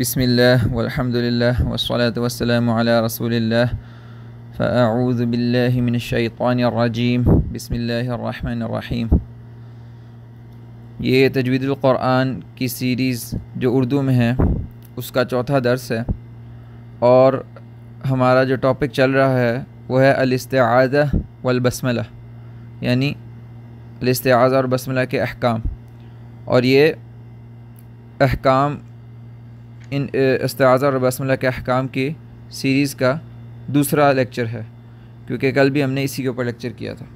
بسم اللہ والحمد للہ والصلاة والسلام علی رسول اللہ باللہ من الشیطان الرجیم بسم اللہ الرحمن الرحیم یہ تجوید القرآن کی سیریز جو اردو میں ہے اس کا چوتھا درس ہے اور ہمارا جو ٹاپک چل رہا ہے وہ ہے الاستعاذہ والبسملہ یعنی الاستعاذہ اور بسملہ کے احکام اور یہ احکام ان استعاذہ اور بسم اللہ کے احکام کی سیریز کا دوسرا لیکچر ہے کیونکہ کل بھی ہم نے اسی کے اوپر لیکچر کیا تھا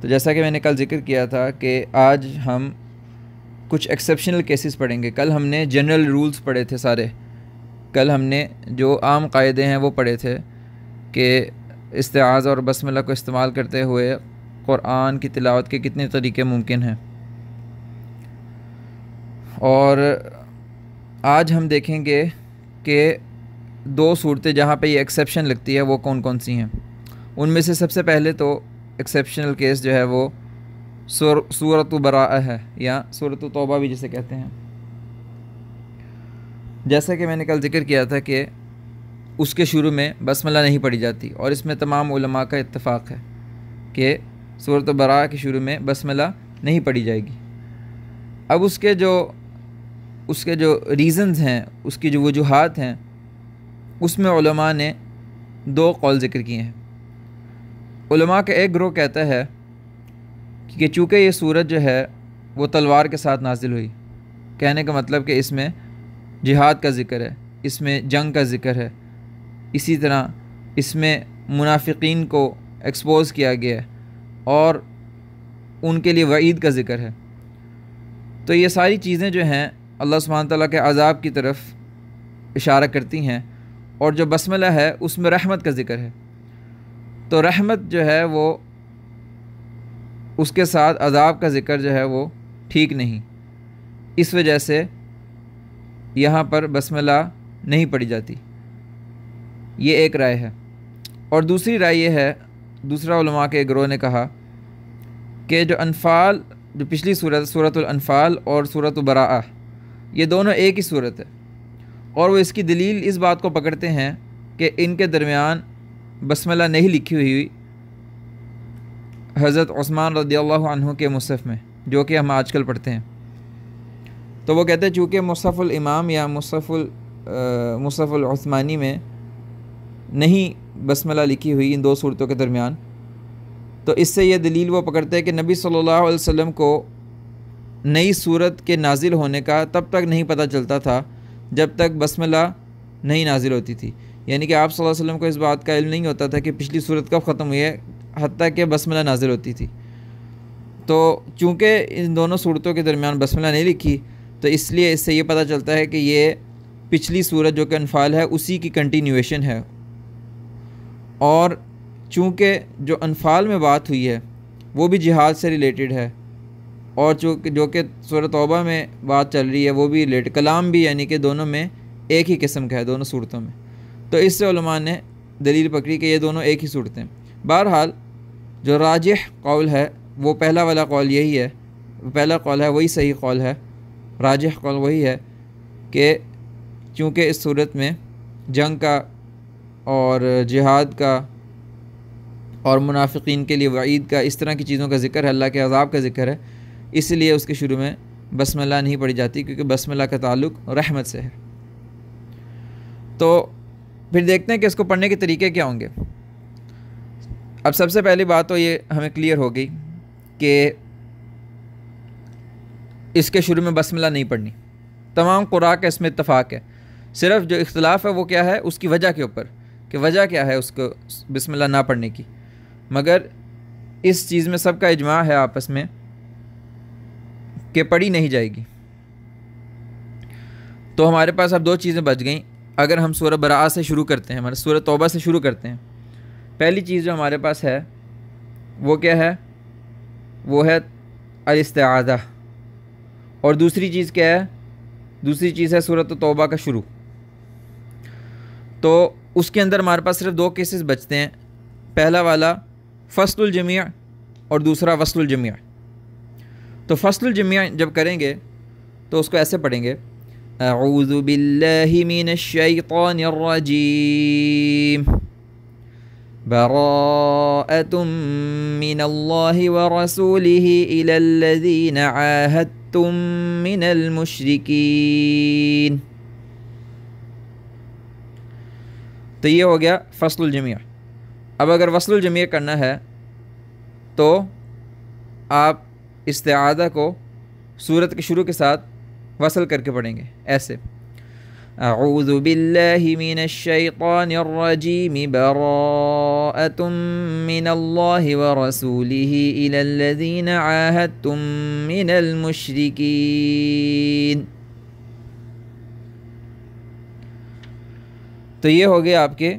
تو جیسا کہ میں نے کل ذکر کیا تھا کہ آج ہم کچھ ایکسیپشنل کیسز پڑھیں گے کل ہم نے جنرل رولز پڑھے تھے سارے کل ہم نے جو عام قاعدے ہیں وہ پڑھے تھے کہ استعاذ اور بسم اللہ کو استعمال کرتے ہوئے قرآن کی تلاوت کے کتنے طریقے ممکن ہیں اور آج ہم دیکھیں گے کہ دو صورتیں جہاں پہ یہ ایکسیپشن لگتی ہے وہ کون کون سی ہیں ان میں سے سب سے پہلے تو ایکسیپشنل کیس جو ہے وہ صورت و برا ہے یا صورت و توبہ بھی جسے کہتے ہیں جیسا کہ میں نے کل ذکر کیا تھا کہ اس کے شروع میں بسملہ نہیں پڑھی جاتی اور اس میں تمام علماء کا اتفاق ہے کہ صورت و برا کے شروع میں بسملہ نہیں پڑھی جائے گی اب اس کے جو اس کے جو ریزنز ہیں اس کی جو وجوہات ہیں اس میں علماء نے دو قول ذکر کیے ہیں علماء کا ایک گروہ کہتا ہے کہ چونکہ یہ صورت جو ہے وہ تلوار کے ساتھ نازل ہوئی کہنے کا مطلب کہ اس میں جہاد کا ذکر ہے اس میں جنگ کا ذکر ہے اسی طرح اس میں منافقین کو ایکسپوز کیا گیا ہے اور ان کے لیے وعید کا ذکر ہے تو یہ ساری چیزیں جو ہیں اللہ سبحانہ تعالیٰ کے عذاب کی طرف اشارہ کرتی ہیں اور جو بسملہ ہے اس میں رحمت کا ذکر ہے تو رحمت جو ہے وہ اس کے ساتھ عذاب کا ذکر جو ہے وہ ٹھیک نہیں اس وجہ سے یہاں پر بسملہ نہیں پڑی جاتی یہ ایک رائے ہے اور دوسری رائے یہ ہے دوسرا علماء کے گروہ نے کہا کہ جو انفال جو پچھلی صورت صورت الانفال اور صورت البرا یہ دونوں ایک ہی صورت ہے اور وہ اس کی دلیل اس بات کو پکڑتے ہیں کہ ان کے درمیان اللہ نہیں لکھی ہوئی ہوئی حضرت عثمان رضی اللہ عنہ کے مصحف میں جو کہ ہم آج کل پڑھتے ہیں تو وہ کہتے ہیں چونکہ مصحف الامام یا مصحف ال العثمانی میں نہیں اللہ لکھی ہوئی ان دو صورتوں کے درمیان تو اس سے یہ دلیل وہ پکڑتے ہیں کہ نبی صلی اللہ علیہ وسلم کو نئی صورت کے نازل ہونے کا تب تک نہیں پتہ چلتا تھا جب تک بسم اللہ نہیں نازل ہوتی تھی یعنی کہ آپ صلی اللہ علیہ وسلم کو اس بات کا علم نہیں ہوتا تھا کہ پچھلی صورت کب ختم ہوئی ہے حتیٰ کہ بسم اللہ نازل ہوتی تھی تو چونکہ ان دونوں صورتوں کے درمیان بسم اللہ نہیں لکھی تو اس لیے اس سے یہ پتہ چلتا ہے کہ یہ پچھلی صورت جو کہ انفال ہے اسی کی کنٹینیویشن ہے اور چونکہ جو انفال میں بات ہوئی ہے وہ بھی جہاد سے ریلیٹڈ ہے اور چونکہ جو کہ صورت توبہ میں بات چل رہی ہے وہ بھی لیٹ کلام بھی یعنی کہ دونوں میں ایک ہی قسم کا ہے دونوں صورتوں میں تو اس سے علماء نے دلیل پکڑی کہ یہ دونوں ایک ہی صورتیں بہرحال جو راجح قول ہے وہ پہلا والا قول یہی ہے پہلا قول ہے وہی صحیح قول ہے راجح قول وہی ہے کہ چونکہ اس صورت میں جنگ کا اور جہاد کا اور منافقین کے لیے وعید کا اس طرح کی چیزوں کا ذکر ہے اللہ کے عذاب کا ذکر ہے اس لیے اس کے شروع میں بسم اللہ نہیں پڑھی جاتی کیونکہ بسم اللہ کا تعلق رحمت سے ہے تو پھر دیکھتے ہیں کہ اس کو پڑھنے کے طریقے کیا ہوں گے اب سب سے پہلی بات تو یہ ہمیں کلیئر ہو گئی کہ اس کے شروع میں بسم اللہ نہیں پڑھنی تمام کا اس میں اتفاق ہے صرف جو اختلاف ہے وہ کیا ہے اس کی وجہ کے اوپر کہ وجہ کیا ہے اس کو بسم اللہ نہ پڑھنے کی مگر اس چیز میں سب کا اجماع ہے آپس میں کہ پڑھی نہیں جائے گی تو ہمارے پاس اب دو چیزیں بچ گئیں اگر ہم سورہ براء سے شروع کرتے ہیں ہمارے سورہ توبہ سے شروع کرتے ہیں پہلی چیز جو ہمارے پاس ہے وہ کیا ہے وہ ہے الاستعادہ اور دوسری چیز کیا ہے دوسری چیز ہے صورت توبہ کا شروع تو اس کے اندر ہمارے پاس صرف دو کیسز بچتے ہیں پہلا والا فصل الجمیع اور دوسرا وصل الجمیع تو فصل الجمعہ جب کریں گے تو اس کو ایسے پڑھیں گے اعوذ باللہ من الشیطان براءة من الله اللہ إلى الذين عاهدتم من المشركين تو یہ ہو گیا فصل الجمیع اب اگر فصل الجمیع کرنا ہے تو آپ استعادہ کو صورت کے شروع کے ساتھ وصل کر کے پڑھیں گے ایسے اعوذ باللہ من الشیطان الرجیم براءت من اللہ ورسولہ الی الذین عاہدتم من المشرکین تو یہ ہو گئے آپ کے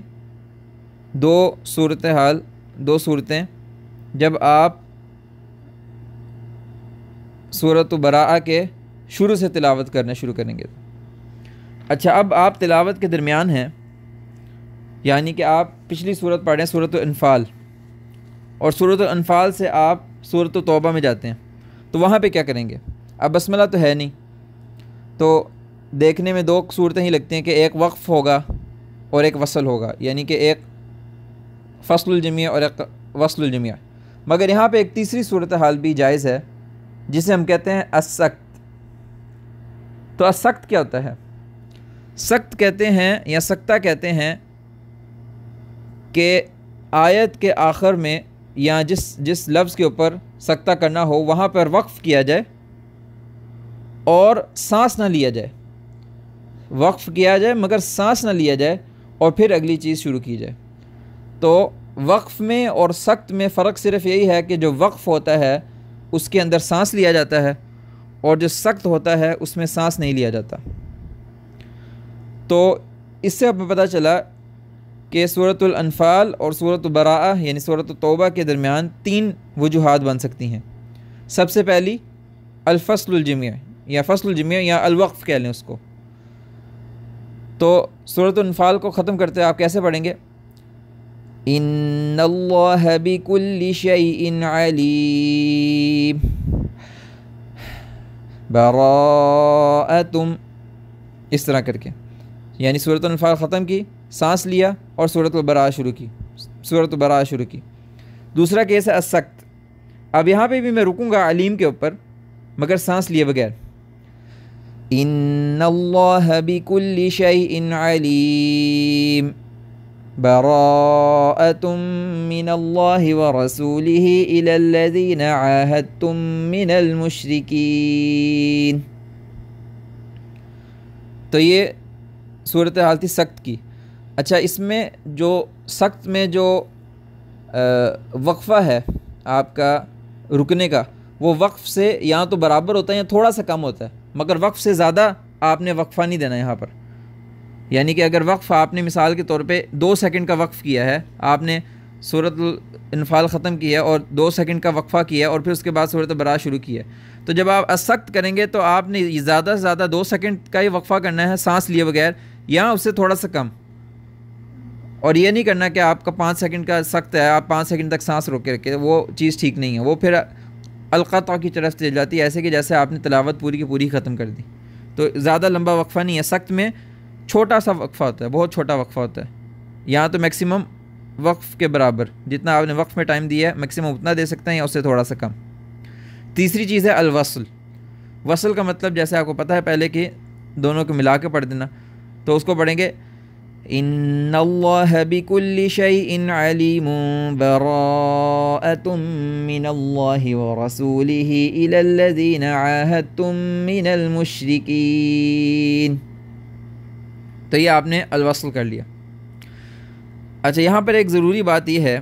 دو صورتحال دو صورتیں جب آپ صورت و براء کے شروع سے تلاوت کرنا شروع کریں گے اچھا اب آپ تلاوت کے درمیان ہیں یعنی کہ آپ پچھلی صورت پڑھیں صورت انفال اور صورت الانفال سے آپ صورت و توبہ میں جاتے ہیں تو وہاں پہ کیا کریں گے اب اللہ تو ہے نہیں تو دیکھنے میں دو صورتیں ہی لگتی ہیں کہ ایک وقف ہوگا اور ایک وصل ہوگا یعنی کہ ایک فصل الجمیہ اور ایک وصل الجمیہ مگر یہاں پہ ایک تیسری صورت حال بھی جائز ہے جسے ہم کہتے ہیں اسخت تو اسخت کیا ہوتا ہے سخت کہتے ہیں یا سختہ کہتے ہیں کہ آیت کے آخر میں یا جس جس لفظ کے اوپر سختہ کرنا ہو وہاں پر وقف کیا جائے اور سانس نہ لیا جائے وقف کیا جائے مگر سانس نہ لیا جائے اور پھر اگلی چیز شروع کی جائے تو وقف میں اور سخت میں فرق صرف یہی ہے کہ جو وقف ہوتا ہے اس کے اندر سانس لیا جاتا ہے اور جو سخت ہوتا ہے اس میں سانس نہیں لیا جاتا تو اس سے ہمیں پتہ چلا کہ صورت الانفال اور صورت البراء یعنی صورت التوبہ کے درمیان تین وجوہات بن سکتی ہیں سب سے پہلی الفصل الجمعہ یا فصل الجمعہ یا الوقف کہہ لیں اس کو تو صورت الانفال کو ختم کرتے آپ کیسے پڑھیں گے إن الله بكل شيء عليم براءة इस तरह करके यानी सूरत अनफाल ख़त्म की सांस लिया और सूरत बरा शुरू की सूरत बरा शुरू की दूसरा केस है असख्त अब यहाँ पे भी मैं रुकूंगा अलीम के ऊपर मगर सांस लिए बगैर इन बिकुल्ली शई इन अलीम من الله ورسوله إلى الذين عاهدتم من المشركين تو یہ صورت حال تھی سخت کی اچھا اس میں جو سخت میں جو وقفہ ہے آپ کا رکنے کا وہ وقف سے یہاں تو برابر ہوتا ہے یا تھوڑا سا کم ہوتا ہے مگر وقف سے زیادہ آپ نے وقفہ نہیں دینا یہاں پر یعنی کہ اگر وقف آپ نے مثال کے طور پہ دو سیکنڈ کا وقف کیا ہے آپ نے صورت الانفال ختم کی ہے اور دو سیکنڈ کا وقفہ کیا اور پھر اس کے بعد صورت برا شروع کی ہے تو جب آپ اسخت کریں گے تو آپ نے زیادہ سے زیادہ دو سیکنڈ کا ہی وقفہ کرنا ہے سانس لیے بغیر یا اس سے تھوڑا سا کم اور یہ نہیں کرنا کہ آپ کا پانچ سیکنڈ کا سخت ہے آپ پانچ سیکنڈ تک سانس روکے رکھے وہ چیز ٹھیک نہیں ہے وہ پھر القطع کی طرف چل جاتی ہے ایسے کہ جیسے آپ نے تلاوت پوری کی پوری ختم کر دی تو زیادہ لمبا وقفہ نہیں ہے سخت میں چھوٹا سا وقفہ ہوتا ہے بہت چھوٹا وقفہ ہوتا ہے یہاں تو میکسیمم وقف کے برابر جتنا آپ نے وقف میں ٹائم دیا ہے میکسیمم اتنا دے سکتے ہیں یا اس سے تھوڑا سا کم تیسری چیز ہے الوصل وصل کا مطلب جیسے آپ کو پتہ ہے پہلے کہ دونوں کو ملا کے پڑھ دینا تو اس کو پڑھیں گے ان اللہ ورسوله الی الذین عاهدتم من المشرکین تو یہ آپ نے الوصل کر لیا اچھا یہاں پر ایک ضروری بات یہ ہے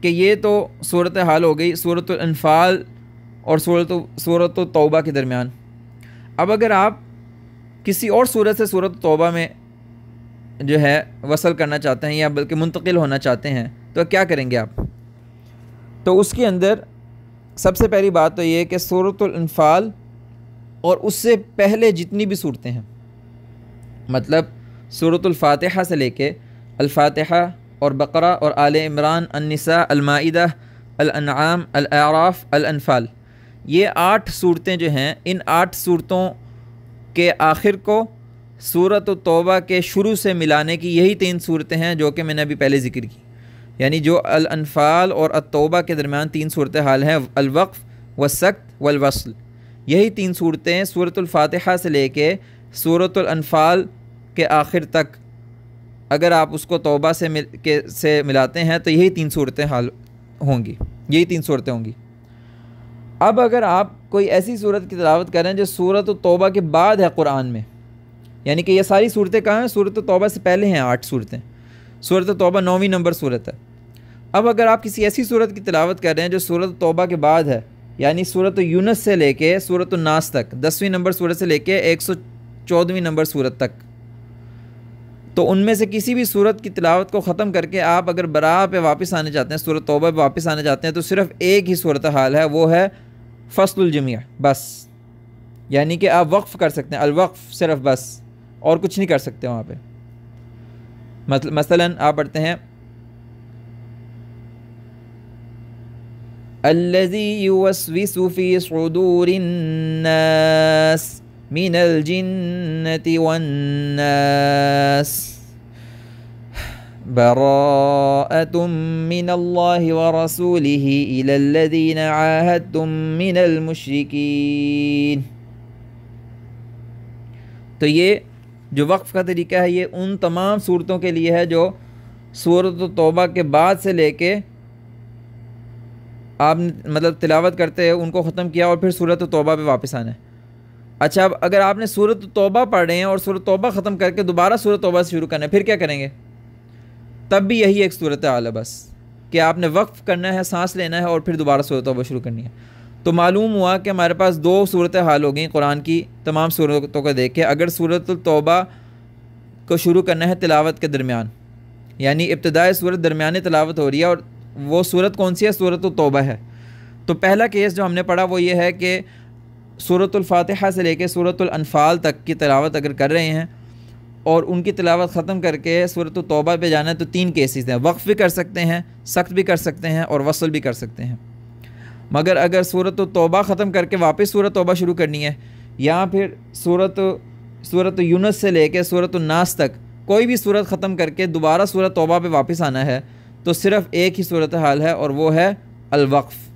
کہ یہ تو صورت حال ہو گئی صورت الانفال اور صورت توبہ کے درمیان اب اگر آپ کسی اور صورت سے صورت توبہ میں جو ہے وصل کرنا چاہتے ہیں یا بلکہ منتقل ہونا چاہتے ہیں تو کیا کریں گے آپ تو اس کے اندر سب سے پہلی بات تو یہ کہ صورت الانفال اور اس سے پہلے جتنی بھی صورتیں ہیں مطلب صورت الفاتحہ سے لے کے الفاتحہ اور بقرہ اور آل عمران النساء المائدہ الانعام الاعراف الانفال یہ آٹھ صورتیں جو ہیں ان آٹھ صورتوں کے آخر کو صورت و توبہ کے شروع سے ملانے کی یہی تین صورتیں ہیں جو کہ میں نے ابھی پہلے ذکر کی یعنی جو الانفال اور التوبہ کے درمیان تین صورتحال حال ہیں الوقف و سخت یہی تین صورتیں صورت الفاتحہ سے لے کے صورت الانفال کے آخر تک اگر آپ اس کو توبہ سے مل کے سے ملاتے ہیں تو یہی تین صورتیں حال ہوں گی یہی تین صورتیں ہوں گی اب اگر آپ کوئی ایسی صورت کی تلاوت کریں جو صورت و توبہ کے بعد ہے قرآن میں یعنی کہ یہ ساری صورتیں کہاں ہیں صورت و توبہ سے پہلے ہیں آٹھ صورتیں صورت و توبہ نویں نمبر صورت ہے اب اگر آپ کسی ایسی صورت کی تلاوت کر رہے ہیں جو صورت و توبہ کے بعد ہے یعنی صورت و یونس سے لے کے صورت و ناس تک دسویں نمبر صورت سے لے کے ایک سو چودھویں نمبر صورت تک تو ان میں سے کسی بھی صورت کی تلاوت کو ختم کر کے آپ اگر برا پہ واپس آنے جاتے ہیں صورت توبہ پہ واپس آنے جاتے ہیں تو صرف ایک ہی صورت حال ہے وہ ہے فصل الجمیہ بس یعنی کہ آپ وقف کر سکتے ہیں الوقف صرف بس اور کچھ نہیں کر سکتے وہاں پہ مثلا آپ پڑھتے ہیں صدور الناس من الجنة والناس براءة من الله ورسوله إلى الذين عاهدتم من المشركين تو یہ جو وقف کا طریقہ ہے یہ ان تمام صورتوں کے لیے ہے جو صورت و توبہ کے بعد سے لے کے آپ نے مطلب تلاوت کرتے ہیں ان کو ختم کیا اور پھر صورت و توبہ پہ واپس آنا ہے اچھا اب اگر آپ نے صورت توبہ پڑھے ہیں اور صورت توبہ ختم کر کے دوبارہ صورت توبہ سے شروع کرنا ہے پھر کیا کریں گے تب بھی یہی ایک صورت حال ہے بس کہ آپ نے وقف کرنا ہے سانس لینا ہے اور پھر دوبارہ صورت توبہ شروع کرنی ہے تو معلوم ہوا کہ ہمارے پاس دو صورت حال ہو گئیں قرآن کی تمام صورتوں کو دیکھ کے اگر صورت التوبہ کو شروع کرنا ہے تلاوت کے درمیان یعنی ابتدائی صورت درمیان تلاوت ہو رہی ہے اور وہ صورت کون سی ہے صورت التوبہ ہے تو پہلا کیس جو ہم نے پڑھا وہ یہ ہے کہ صورت الفاتحہ سے لے کے صورت الانفال تک کی تلاوت اگر کر رہے ہیں اور ان کی تلاوت ختم کر کے صورت التوبہ پہ جانا ہے تو تین کیسز ہیں وقف بھی کر سکتے ہیں سخت بھی کر سکتے ہیں اور وصل بھی کر سکتے ہیں مگر اگر صورت التوبہ ختم کر کے واپس صورت توبہ شروع کرنی ہے یا پھر صورت صورت یونس سے لے کے صورت الناس تک کوئی بھی صورت ختم کر کے دوبارہ صورت توبہ پہ واپس آنا ہے تو صرف ایک ہی صورت حال ہے اور وہ ہے الوقف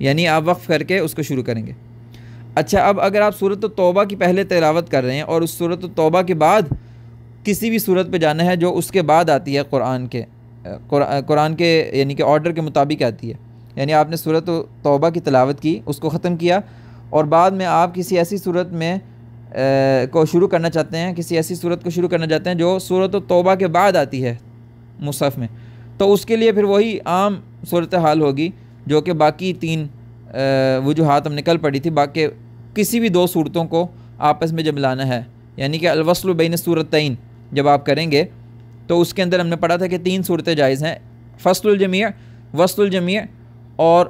یعنی آپ وقف کر کے اس کو شروع کریں گے اچھا اب اگر آپ صورت توبہ کی پہلے تلاوت کر رہے ہیں اور اس صورت توبہ کے بعد کسی بھی صورت پہ جانا ہے جو اس کے بعد آتی ہے قرآن کے قرآن کے یعنی کہ آرڈر کے مطابق آتی ہے یعنی آپ نے صورت توبہ کی تلاوت کی اس کو ختم کیا اور بعد میں آپ کسی ایسی صورت میں کو شروع کرنا چاہتے ہیں کسی ایسی صورت کو شروع کرنا چاہتے ہیں جو صورت و کے بعد آتی ہے مصحف میں تو اس کے لیے پھر وہی عام صورت حال ہوگی جو کہ باقی تین وجوہات ہم نکل پڑی تھی باقی کسی بھی دو صورتوں کو آپس میں جب لانا ہے یعنی کہ الوصل بین صورتین جب آپ کریں گے تو اس کے اندر ہم نے پڑھا تھا کہ تین صورتیں جائز ہیں فصل الجمیع وسط الجمیع اور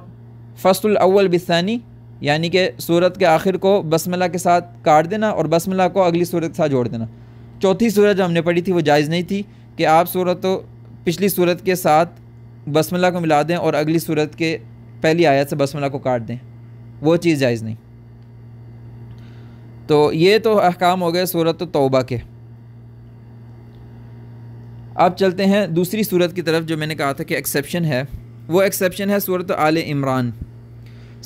فصل الاول بثانی یعنی کہ صورت کے آخر کو بسملہ کے ساتھ کاٹ دینا اور بسملہ کو اگلی صورت کے ساتھ جوڑ دینا چوتھی صورت جو ہم نے پڑھی تھی وہ جائز نہیں تھی کہ آپ صورت پچھلی صورت کے ساتھ بسم اللہ کو ملا دیں اور اگلی صورت کے پہلی آیت سے بسم اللہ کو کاٹ دیں وہ چیز جائز نہیں تو یہ تو احکام ہو گئے صورت تو توبہ کے اب چلتے ہیں دوسری صورت کی طرف جو میں نے کہا تھا کہ ایکسیپشن ہے وہ ایکسیپشن ہے صورت آل عمران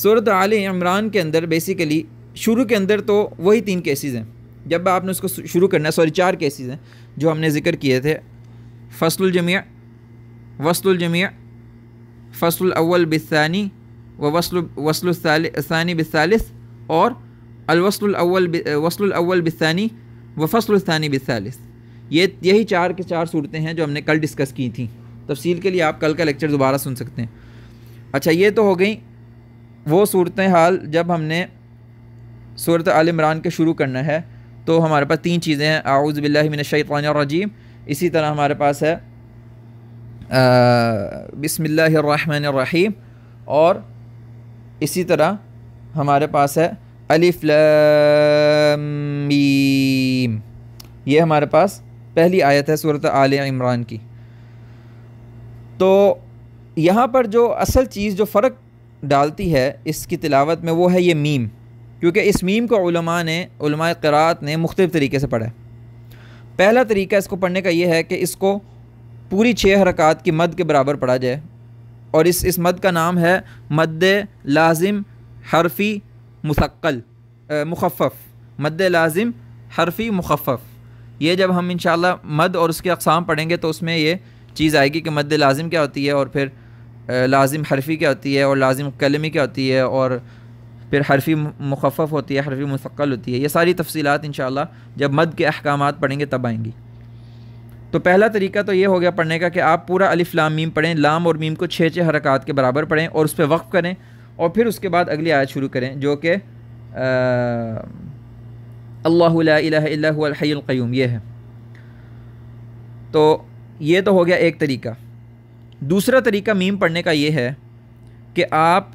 صورت عال عمران کے اندر بیسیکلی شروع کے اندر تو وہی تین کیسز ہیں جب آپ نے اس کو شروع کرنا ہے سوری چار کیسز ہیں جو ہم نے ذکر کیے تھے فصل الجمیہ وصل الجمیع فصل الاول و وصل وصل الثانی بالثالث اور الوصل الاول وصل الاول بالثانی و فصل الثانی یہ یہی چار کے چار صورتیں ہیں جو ہم نے کل ڈسکس کی تھیں تفصیل کے لیے آپ کل کا لیکچر دوبارہ سن سکتے ہیں اچھا یہ تو ہو گئیں وہ صورت حال جب ہم نے صورت عمران کے شروع کرنا ہے تو ہمارے پاس تین چیزیں ہیں اعوذ باللہ من الشیطان الرجیم اسی طرح ہمارے پاس ہے بسم اللہ الرحمن الرحیم اور اسی طرح ہمارے پاس ہے الف میم یہ ہمارے پاس پہلی آیت ہے صورت آل عمران کی تو یہاں پر جو اصل چیز جو فرق ڈالتی ہے اس کی تلاوت میں وہ ہے یہ میم کیونکہ اس میم کو علماء نے علماء قرآت نے مختلف طریقے سے پڑھا ہے پہلا طریقہ اس کو پڑھنے کا یہ ہے کہ اس کو پوری چھ حرکات کی مد کے برابر پڑھا جائے اور اس اس مد کا نام ہے مد لازم حرفی مثقل مخفف مد لازم حرفی مخفف یہ جب ہم انشاءاللہ مد اور اس کے اقسام پڑھیں گے تو اس میں یہ چیز آئے گی کہ مد لازم کیا ہوتی ہے اور پھر لازم حرفی کیا ہوتی ہے اور لازم کلمی کیا ہوتی ہے اور پھر حرفی مخفف ہوتی ہے حرفی مستقل ہوتی ہے یہ ساری تفصیلات انشاءاللہ جب مد کے احکامات پڑھیں گے تب آئیں گی تو پہلا طریقہ تو یہ ہو گیا پڑھنے کا کہ آپ پورا الف لام میم پڑھیں لام اور میم کو چھ چھ حرکات کے برابر پڑھیں اور اس پہ وقف کریں اور پھر اس کے بعد اگلی آیت شروع کریں جو کہ اللہ لا الہ الا الحی القیوم یہ ہے تو یہ تو ہو گیا ایک طریقہ دوسرا طریقہ میم پڑھنے کا یہ ہے کہ آپ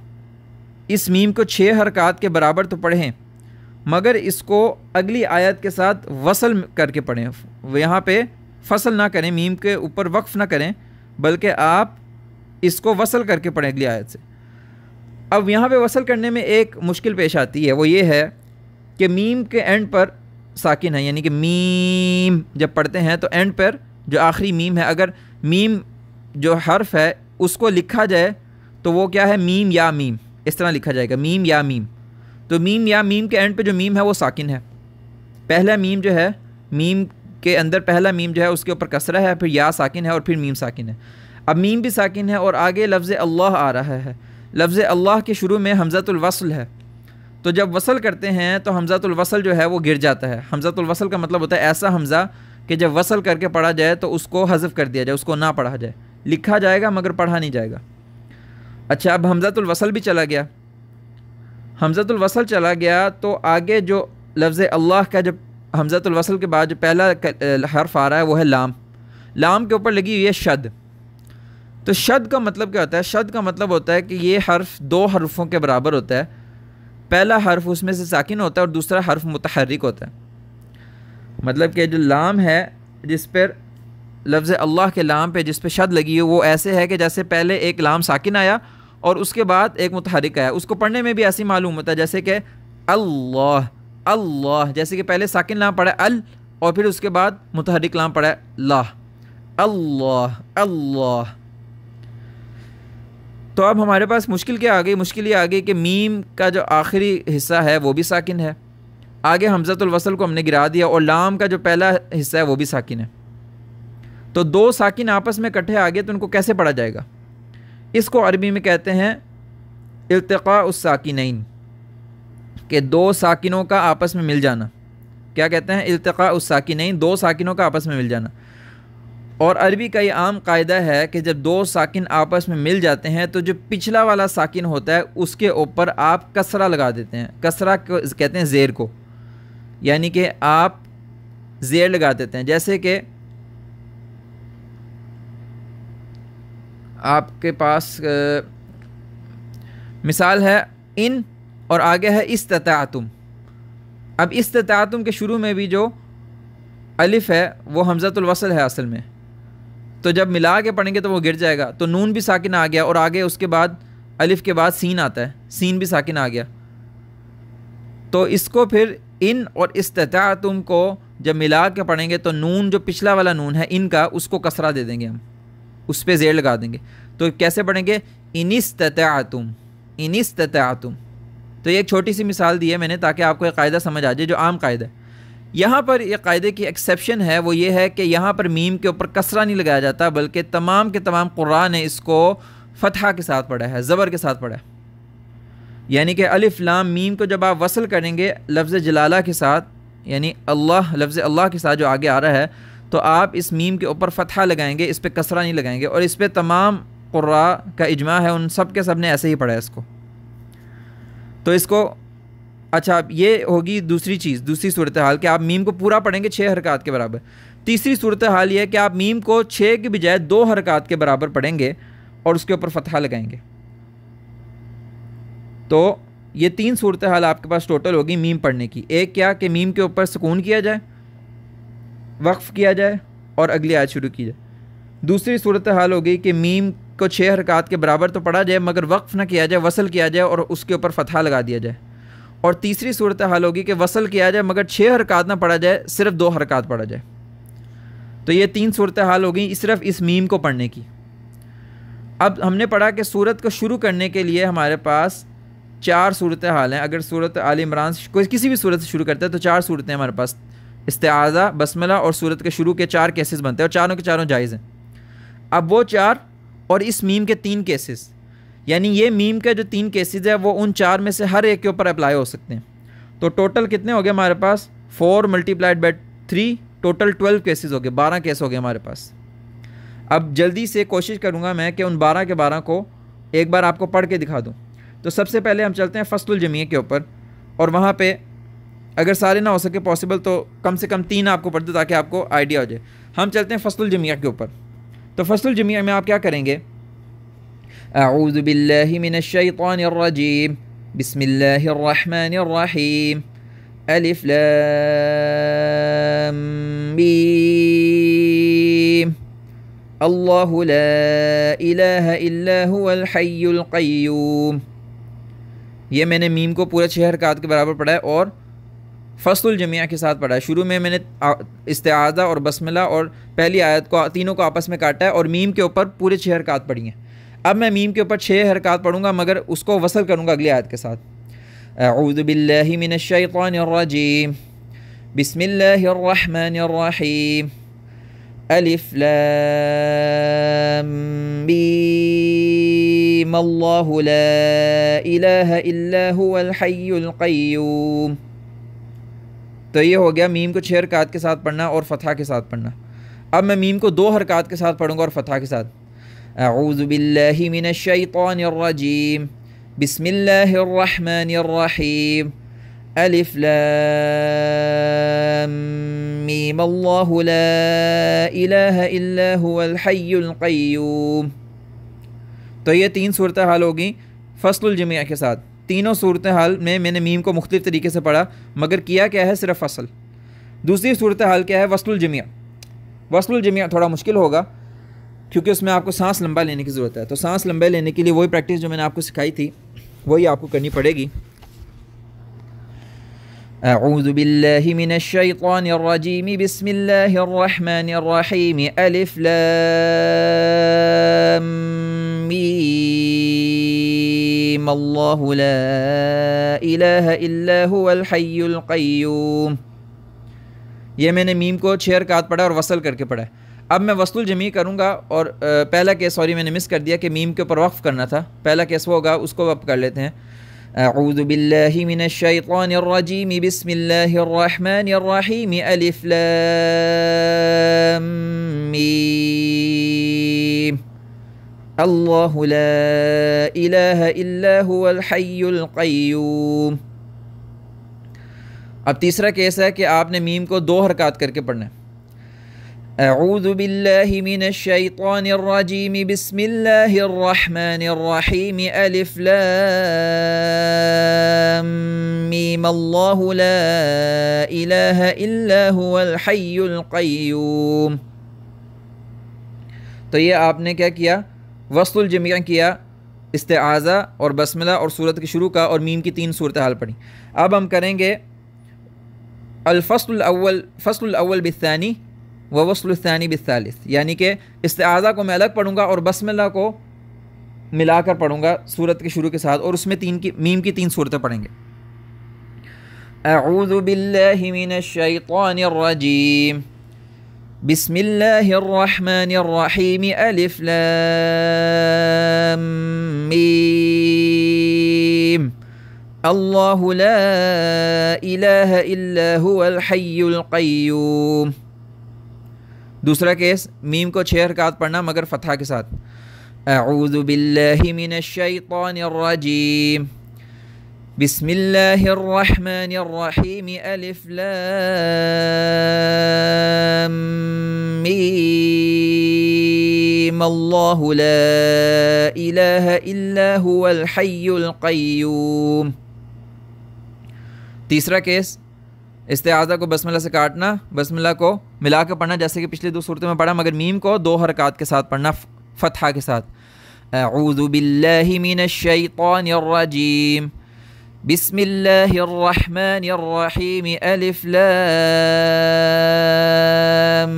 اس میم کو چھ حرکات کے برابر تو پڑھیں مگر اس کو اگلی آیت کے ساتھ وصل کر کے پڑھیں یہاں پہ فصل نہ کریں میم کے اوپر وقف نہ کریں بلکہ آپ اس کو وصل کر کے پڑھیں اگلی آیت سے اب یہاں پہ وصل کرنے میں ایک مشکل پیش آتی ہے وہ یہ ہے کہ میم کے اینڈ پر ساکن ہے یعنی کہ میم جب پڑھتے ہیں تو اینڈ پر جو آخری میم ہے اگر میم جو حرف ہے اس کو لکھا جائے تو وہ کیا ہے میم یا میم اس طرح لکھا جائے گا میم یا میم تو میم یا میم کے اینڈ پہ جو میم ہے وہ ساکن ہے پہلا میم جو ہے میم کے اندر پہلا میم جو ہے اس کے اوپر کسرہ ہے پھر یا ساکن ہے اور پھر میم ساکن ہے اب میم بھی ساکن ہے اور آگے لفظ اللہ آ رہا ہے لفظ اللہ کے شروع میں حمزت الوصل ہے تو جب وصل کرتے ہیں تو حمزۃ الوصل جو ہے وہ گر جاتا ہے حمزۃ الوصل کا مطلب ہوتا ہے ایسا حمزہ کہ جب وصل کر کے پڑھا جائے تو اس کو حذف کر دیا جائے اس کو نہ پڑھا جائے لکھا جائے گا مگر پڑھا نہیں جائے گا اچھا اب حمزت الوصل بھی چلا گیا حمزت الوصل چلا گیا تو آگے جو لفظ اللہ کا جب حمزۃ الوصل کے بعد جو پہلا حرف آ رہا ہے وہ ہے لام لام کے اوپر لگی ہوئی ہے شد تو شد کا مطلب کیا ہوتا ہے شد کا مطلب ہوتا ہے کہ یہ حرف دو حرفوں کے برابر ہوتا ہے پہلا حرف اس میں سے ساکن ہوتا ہے اور دوسرا حرف متحرک ہوتا ہے مطلب کہ جو لام ہے جس پر لفظ اللہ کے لام پہ جس پہ شد لگی ہے وہ ایسے ہے کہ جیسے پہلے ایک لام ساکن آیا اور اس کے بعد ایک متحرک آیا اس کو پڑھنے میں بھی ایسی معلوم ہوتا ہے جیسے کہ اللہ اللہ جیسے کہ پہلے ساکن لام پڑا ال اور پھر اس کے بعد متحرک لام پڑھا اللہ اللہ اللہ تو اب ہمارے پاس مشکل کیا آگئی مشکل یہ آ گئی کہ میم کا جو آخری حصہ ہے وہ بھی ساکن ہے آگے حمزہ الوصل کو ہم نے گرا دیا اور لام کا جو پہلا حصہ ہے وہ بھی ساکن ہے تو دو ساکن آپس میں کٹھے آگے تو ان کو کیسے پڑھا جائے گا اس کو عربی میں کہتے ہیں ارتقاء الساکنین کہ دو ساکنوں کا آپس میں مل جانا کیا کہتے ہیں التقاء اس ساکنین دو ساکنوں کا آپس میں مل جانا اور عربی کا یہ عام قاعدہ ہے کہ جب دو ساکن آپس میں مل جاتے ہیں تو جو پچھلا والا ساکن ہوتا ہے اس کے اوپر آپ کسرہ لگا دیتے ہیں کسرہ کہتے ہیں زیر کو یعنی کہ آپ زیر لگا دیتے ہیں جیسے کہ آپ کے پاس مثال ہے ان اور آگے ہے استطاعتم اب استطاعتم کے شروع میں بھی جو الف ہے وہ حمزۃ الوصل ہے اصل میں تو جب ملا کے پڑھیں گے تو وہ گر جائے گا تو نون بھی ساکن آ گیا اور آگے اس کے بعد الف کے بعد سین آتا ہے سین بھی ساکن آ گیا تو اس کو پھر ان اور استطاعتم کو جب ملا کے پڑھیں گے تو نون جو پچھلا والا نون ہے ان کا اس کو کسرہ دے دیں گے ہم اس پہ زیر لگا دیں گے تو کیسے پڑھیں گے انستطاعتم انستطاعتم تو یہ ایک چھوٹی سی مثال دی ہے میں نے تاکہ آپ کو یہ قاعدہ سمجھ آ جائے جو عام قاعدہ یہاں پر یہ قاعدے کی ایکسیپشن ہے وہ یہ ہے کہ یہاں پر میم کے اوپر کسرہ نہیں لگایا جاتا بلکہ تمام کے تمام قرآن نے اس کو فتحہ کے ساتھ پڑھا ہے زبر کے ساتھ پڑھا ہے یعنی کہ لام میم کو جب آپ وصل کریں گے لفظ جلالہ کے ساتھ یعنی اللہ لفظ اللہ کے ساتھ جو آگے آ رہا ہے تو آپ اس میم کے اوپر فتحہ لگائیں گے اس پہ کسرہ نہیں لگائیں گے اور اس پہ تمام قرآن کا اجماع ہے ان سب کے سب نے ایسے ہی پڑھا ہے اس کو تو اس کو اچھا یہ ہوگی دوسری چیز دوسری صورتحال کہ آپ میم کو پورا پڑھیں گے چھ حرکات کے برابر تیسری صورتحال یہ ہے کہ آپ میم کو چھ کی بجائے دو حرکات کے برابر پڑھیں گے اور اس کے اوپر فتحہ لگائیں گے تو یہ تین صورتحال آپ کے پاس ٹوٹل ہوگی میم پڑھنے کی ایک کیا کہ میم کے اوپر سکون کیا جائے وقف کیا جائے اور اگلی آیت شروع کی جائے دوسری صورتحال ہوگی کہ میم کو چھ حرکات کے برابر تو پڑھا جائے مگر وقف نہ کیا جائے وصل کیا جائے اور اس کے اوپر فتح لگا دیا جائے اور تیسری صورت حال ہوگی کہ وصل کیا جائے مگر چھ حرکات نہ پڑھا جائے صرف دو حرکات پڑھا جائے تو یہ تین صورت حال ہوگی صرف اس میم کو پڑھنے کی اب ہم نے پڑھا کہ صورت کو شروع کرنے کے لیے ہمارے پاس چار صورت حال ہیں اگر صورت عالمران عمران کسی بھی صورت سے شروع کرتا ہے تو چار صورتیں ہمارے پاس استعاضہ بسملہ اور صورت کے شروع کے چار کیسز بنتے ہیں اور چاروں کے چاروں جائز ہیں اب وہ چار اور اس میم کے تین کیسز یعنی یہ میم کے جو تین کیسز ہیں وہ ان چار میں سے ہر ایک کے اوپر اپلائی ہو سکتے ہیں تو ٹوٹل کتنے ہو گئے ہمارے پاس four multiplied three total twelve cases ہو گئے بارہ کیس ہو گئے ہمارے پاس اب جلدی سے کوشش کروں گا میں کہ ان بارہ کے بارہ کو ایک بار آپ کو پڑھ کے دکھا دوں تو سب سے پہلے ہم چلتے ہیں فصل الجمیع کے اوپر اور وہاں پہ اگر سارے نہ ہو سکے پاسبل تو کم سے کم تین آپ کو پڑھ دوں تاکہ آپ کو آئیڈیا ہو جائے ہم چلتے ہیں فصل الجمیہ کے اوپر تو فصل الجميع میں آپ کیا کریں گے اعوذ باللہ من الشیطان الرجیم بسم اللہ الرحمن الرحیم الف لام بیم اللہ لا الہ الا هو الحی القیوم یہ میں نے میم کو پورا چہر کات کے برابر پڑھا ہے اور فصل الجمعہ کے ساتھ پڑھا ہے شروع میں میں نے استعادہ اور بسم اللہ اور پہلی آیت کو تینوں کو آپس میں کاٹا ہے اور میم کے اوپر پورے چھ حرکات پڑھی ہیں اب میں میم کے اوپر چھ حرکات پڑھوں گا مگر اس کو وصل کروں گا اگلی آیت کے ساتھ اعوذ باللہ من الشیطان الرجیم بسم اللہ الرحمن الرحیم الف لام اللہ لا الہ الا الحی القیوم تو یہ ہو گیا میم کو چھ حرکات کے ساتھ پڑھنا اور فتح کے ساتھ پڑھنا اب میں میم کو دو حرکات کے ساتھ پڑھوں گا اور فتح کے ساتھ اعوذ باللہ من الشیطان الرجیم بسم اللہ الرحمن الرحیم الف لام میم اللہ لا الہ الا هو الحی القیوم تو یہ تین صورتحال حال ہوگی فصل الجمعہ کے ساتھ تینوں صورتحال میں میں نے میم کو مختلف طریقے سے پڑھا مگر کیا کیا ہے صرف اصل دوسری صورتحال کیا ہے وصل الجمیہ وصل الجمیہ تھوڑا مشکل ہوگا کیونکہ اس میں آپ کو سانس لمبا لینے کی ضرورت ہے تو سانس لمبے لینے کے لیے وہی پریکٹس جو میں نے آپ کو سکھائی تھی وہی آپ کو کرنی پڑے گی اعوذ باللہ من الشیطان الرجیم بسم اللہ الرحمن الرحیم الف لام رحم الله لا إله إلا هو الحي القيوم ये मैंने मीम को छः रकात पढ़ा और वसल करके पढ़ा है अब मैं वस्तुल जमी करूँगा और आ, पहला केस सॉरी मैंने मिस कर दिया कि मीम के ऊपर वक्फ़ करना था पहला केस वो होगा उसको वप कर लेते हैं أعوذ بالله من الشيطان الرجيم بسم الله الرحمن الرحيم ألف لام ميم الله لا إله إلا هو الحي القيوم اب تیسرا तीसरा ہے کہ آپ نے मीम کو دو حرکات کر کے پڑھنا أعوذ بالله من الشيطان الرجيم بسم الله الرحمن الرحيم ألف لام ميم الله لا إله إلا هو الحي القيوم یہ آپ نے کیا کیا وصل الجمیہ کیا استعاذہ اور بسم اللہ اور صورت کے شروع کا اور میم کی تین صورتحال پڑھی اب ہم کریں گے الفصل فصل الاول بالثانی و وصل الثانی بالثالث یعنی کہ استعاذہ کو میں الگ پڑھوں گا اور بسم اللہ کو ملا کر پڑھوں گا صورت کے شروع کے ساتھ اور اس میں تین کی میم کی تین صورتیں پڑھیں گے اعوذ باللہ من الشیطان الرجیم بسم الله الرحمن الرحيم ألف لام ميم الله لا إله إلا هو الحي القيوم دوسرا كيس ميم کو چھ حرکات پڑھنا مگر فتحہ کے ساتھ أعوذ بالله من الشيطان الرجيم بسم الله الرحمن الرحيم ألف لام ميم الله لا إله إلا هو الحي القيوم کو بسم اللہ سے کاٹنا بسم اللہ کو ملا मिला پڑھنا جیسے کہ پچھلے دو दो میں پڑھا مگر میم کو دو حرکات کے ساتھ پڑھنا فتحہ کے ساتھ اعوذ باللہ من الشیطان الرجیم بسم الله الرحمن الرحيم ألف لام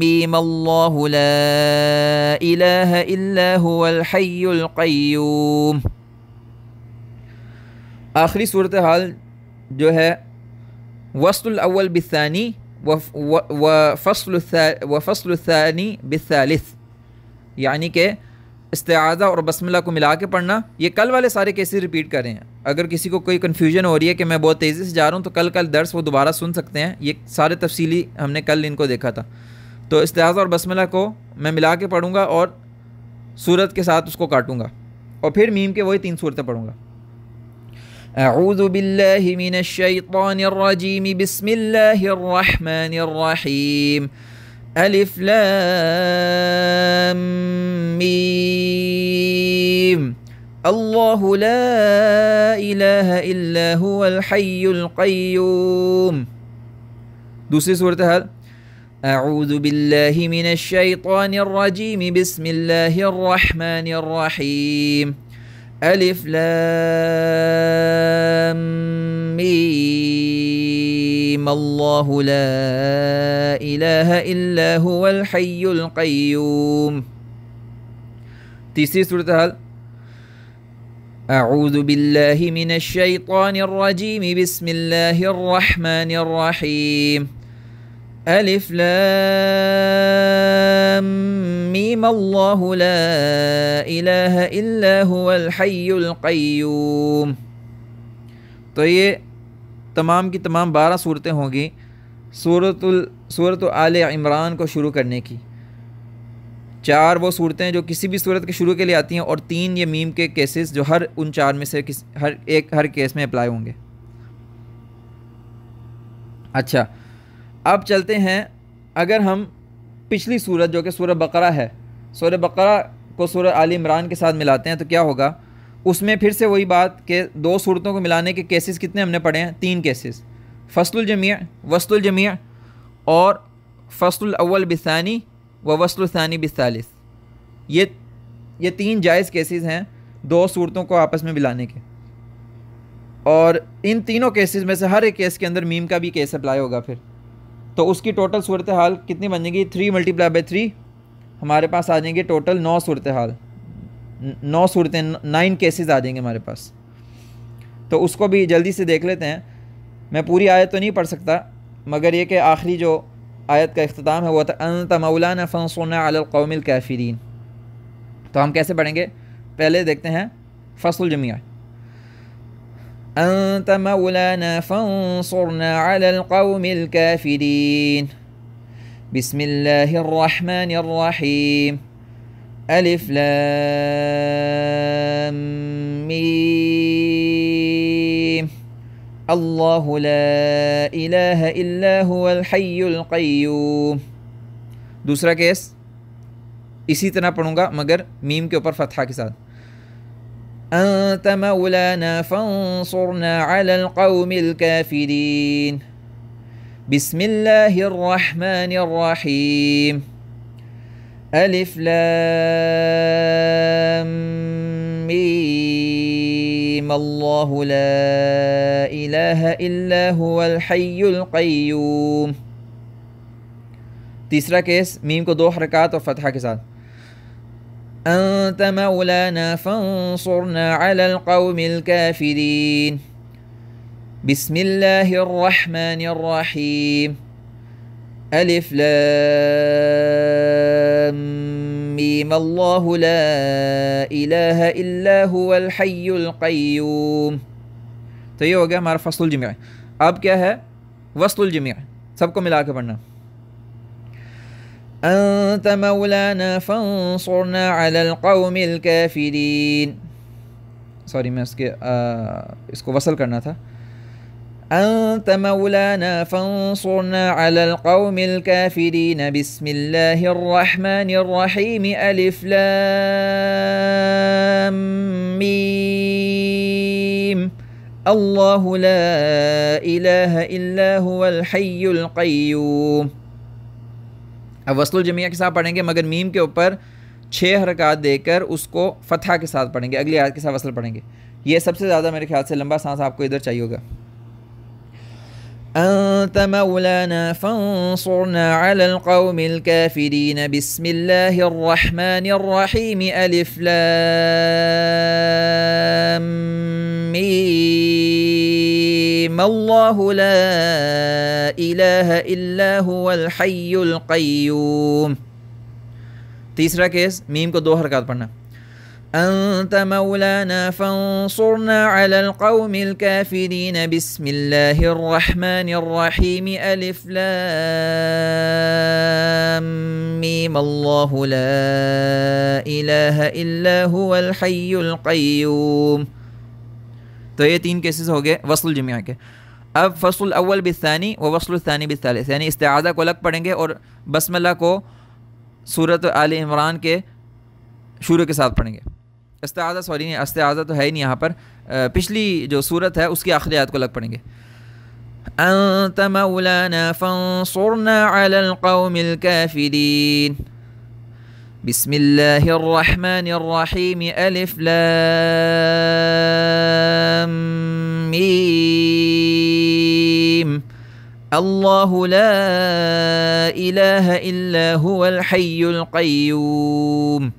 ميم الله لا إله إلا هو الحي القيوم آخری صورت حال جو ہے وصل الاول بالثانی وفصل الثانی بالثالث یعنی کہ استعاذہ اور بسم اللہ کو ملا کے پڑھنا یہ کل والے سارے کیسز رہے کریں اگر کسی کو کوئی کنفیوژن ہو رہی ہے کہ میں بہت تیزی سے جا رہا ہوں تو کل کل درس وہ دوبارہ سن سکتے ہیں یہ سارے تفصیلی ہم نے کل ان کو دیکھا تھا تو استعاذہ اور بسم اللہ کو میں ملا کے پڑھوں گا اور صورت کے ساتھ اس کو کاٹوں گا اور پھر میم کے وہی تین صورتیں پڑھوں گا اعوذ باللہ من الشیطان الرجیم بسم اللہ الرحمن الرحیم ألف لام ميم الله لا إله إلا هو الحي القيوم دوسري سورة هل أعوذ بالله من الشيطان الرجيم بسم الله الرحمن الرحيم ألف لام ميم الرحيم الله لا إله إلا هو الحي القيوم تيسي سورة هل أعوذ بالله من الشيطان الرجيم بسم الله الرحمن الرحيم ألف لام ميم الله لا إله إلا هو الحي القيوم طيب تمام کی تمام بارہ صورتیں ہوں گی صورت عمران کو شروع کرنے کی چار وہ صورتیں جو کسی بھی صورت کے شروع کے لیے آتی ہیں اور تین یہ میم کے کیسز جو ہر ان چار میں سے ہر ایک ہر کیس میں اپلائی ہوں گے اچھا اب چلتے ہیں اگر ہم پچھلی صورت جو کہ سورہ بقرہ ہے سورہ بقرہ کو سورہ عالیہ عمران کے ساتھ ملاتے ہیں تو کیا ہوگا اس میں پھر سے وہی بات کہ دو صورتوں کو ملانے کے کیسز کتنے ہم نے پڑھے ہیں تین کیسز فصل الجمیع وسط الجمیع اور فصل الاول بثانی و وصل الثانی بثالث یہ یہ تین جائز کیسز ہیں دو صورتوں کو آپس میں ملانے کے اور ان تینوں کیسز میں سے ہر ایک کیس کے اندر میم کا بھی کیس اپلائی ہوگا پھر تو اس کی ٹوٹل صورتحال کتنی بنے گی three multiply by three ہمارے پاس آ جائیں گے ٹوٹل نو صورتحال نو صورتیں نائن کیسز آ جائیں گے ہمارے پاس تو اس کو بھی جلدی سے دیکھ لیتے ہیں میں پوری آیت تو نہیں پڑھ سکتا مگر یہ کہ آخری جو آیت کا اختتام ہے وہ تھا فنسون علی القوم الکافرین تو ہم کیسے پڑھیں گے پہلے دیکھتے ہیں فصل الجمیہ علی القوم الکافرین بسم اللہ الرحمن الرحیم ألف لام ميم الله لا إله إلا هو الحي القيوم كيس اسی طرح پڑھوں گا مگر मीम کے اوپر فتحہ کے ساتھ أنت مولانا فانصرنا على القوم الكافرين بسم الله الرحمن الرحيم ألف لام ميم الله لا إله إلا هو الحي القيوم تیسرا کیس میم کو دو حرکات اور فتحہ کے ساتھ انت مولانا فانصرنا على القوم الكافرين بسم الله الرحمن الرحيم ألف لام ميم الله لا إله إلا هو الحي القيوم یہ ہو گیا ہمارا فصل फसलुल اب کیا ہے وصل वसलुल سب کو ملا کے پڑھنا أنت مولانا فانصرنا على القوم الكافرين میں اس کے اس کو وصل کرنا تھا أنت مولانا فانصرنا على القوم الكافرين بسم الله الرحمن الرحيم ألف لام ميم الله لا إله إلا هو الحي القيوم مگر वसलुल کے اوپر साथ حرکات دے کر اس کو فتحہ کے ساتھ پڑھیں گے اگلی آیت کے ساتھ وصل پڑھیں گے یہ سب سے زیادہ میرے خیال سے لمبا سانس آپ کو ادھر چاہیے ہوگا أنت مولانا فانصرنا على القوم الكافرين بسم الله الرحمن الرحيم ألف لام ميم الله لا إله إلا هو الحي القيوم تيسرا كيس ميم كو دو حركات پڑھنا أنت مولانا فانصرنا على القوم الكافرين بسم الله الرحمن الرحيم ألف لام ميم الله لا إله إلا هو الحي القيوم तो ये तीन केसेस हो गए वसल जमिया के अब फसल अव्वल बिसानी بالثالث वसल सानी کو यानी پڑھیں گے اور بسم और کو को सूरत عمران کے के کے ساتھ پڑھیں گے نہیں استعاذہ تو ہے ہی نہیں یہاں پر پچھلی جو पिछली ہے اس کی آخری آیت کو لگ लग گے أنت مولانا فانصرنا على القوم الكافرين بسم الله الرحمن الرحيم ألف لام ميم الله لا إله إلا هو الحي القيوم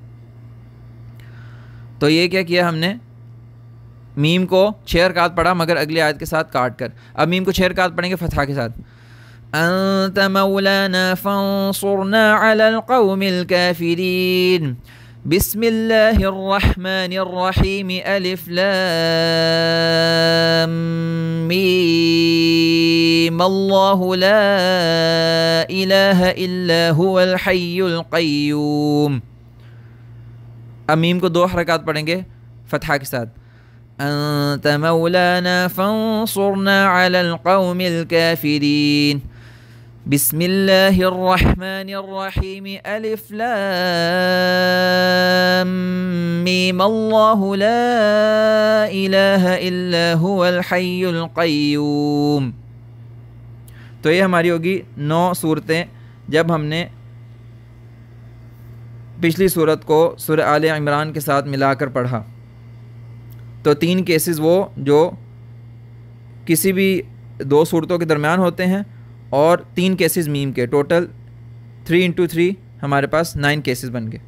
تو یہ کیا کیا ہم نے میم کو چھیر کات پڑھا مگر اگلی آیت کے ساتھ کاٹ کر اب میم کو چھیر کات پڑھیں گے فتحہ کے ساتھ انت مولانا فانصرنا على القوم الكافرین بسم اللہ الرحمن الرحیم الف لام میم اللہ لا الہ الا هو الحی القیوم کو دو حرکات پڑھیں گے فتحہ کے ساتھ أنت مولانا فانصرنا على القوم الكافرين بسم الله الرحمن الرحيم ألف لام ميم الله لا إله إلا هو الحي القيوم یہ ہماری ہوگی نو नौ جب ہم نے پچھلی صورت کو سر آل عمران کے ساتھ ملا کر پڑھا تو تین کیسز وہ جو کسی بھی دو صورتوں کے درمیان ہوتے ہیں اور تین کیسز میم کے ٹوٹل تھری انٹو تھری ہمارے پاس نائن کیسز بن گئے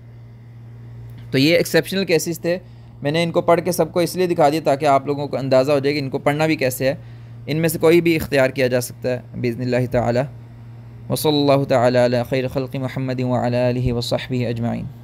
تو یہ ایکسیپشنل کیسز تھے میں نے ان کو پڑھ کے سب کو اس لیے دکھا دیا تاکہ آپ لوگوں کو اندازہ ہو جائے کہ ان کو پڑھنا بھی کیسے ہے ان میں سے کوئی بھی اختیار کیا جا سکتا ہے بزن اللہ تعالیٰ وصلى الله تعالى على خير خلق محمد وعلى آله وصحبه أجمعين